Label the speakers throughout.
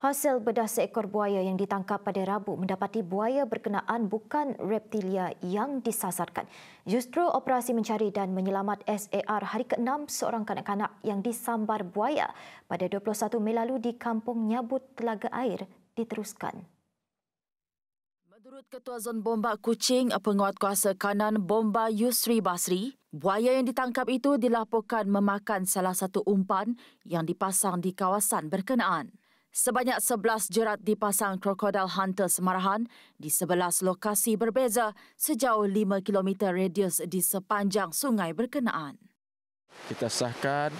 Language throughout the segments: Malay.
Speaker 1: Hasil bedah seekor buaya yang ditangkap pada Rabu mendapati buaya berkenaan bukan reptilia yang disasarkan. Justru operasi mencari dan menyelamat SAR hari ke-6 seorang kanak-kanak yang disambar buaya pada 21 Mei lalu di Kampung Nyabut Telaga Air diteruskan.
Speaker 2: Menurut Ketua Zon Bomba Kucing, penguatkuasa kanan Bomba Yusri Basri, buaya yang ditangkap itu dilaporkan memakan salah satu umpan yang dipasang di kawasan berkenaan. Sebanyak 11 jerat dipasang krokodil hunter semarahan di 11 lokasi berbeza sejauh 5 km radius di sepanjang sungai berkenaan.
Speaker 3: Kita sahkan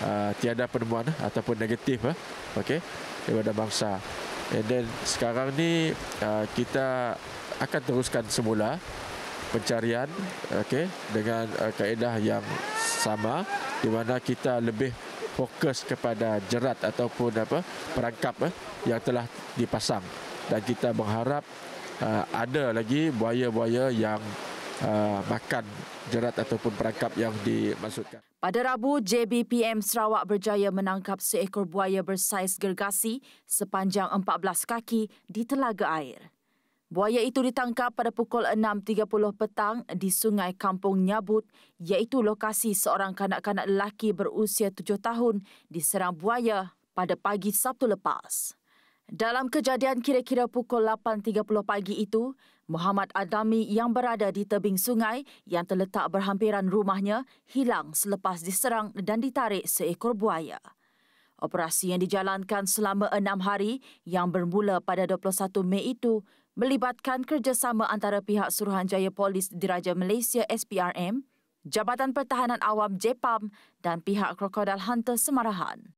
Speaker 3: uh, tiada penemuan eh, ataupun negatif uh, okey daripada bangsa. And then sekarang ni uh, kita akan teruskan semula pencarian okay? dengan uh, kaedah yang sama di mana kita lebih fokus kepada jerat ataupun apa perangkap eh, yang telah dipasang dan kita berharap uh, ada lagi buaya-buaya yang uh, makan jerat ataupun perangkap yang dimaksudkan. Pada
Speaker 2: Rabu, JBPM Sarawak berjaya menangkap seekor buaya bersaiz gergasi sepanjang 14 kaki di telaga air. Buaya itu ditangkap pada pukul 6.30 petang di Sungai Kampung Nyabut iaitu lokasi seorang kanak-kanak lelaki berusia tujuh tahun diserang buaya pada pagi Sabtu lepas. Dalam kejadian kira-kira pukul 8.30 pagi itu, Muhammad Adami yang berada di tebing sungai yang terletak berhampiran rumahnya hilang selepas diserang dan ditarik seekor buaya. Operasi yang dijalankan selama enam hari yang bermula pada 21 Mei itu melibatkan kerjasama antara pihak Suruhanjaya Polis Diraja Malaysia SPRM, Jabatan Pertahanan Awam JPAM dan pihak Krokodil Hunter Semarahan.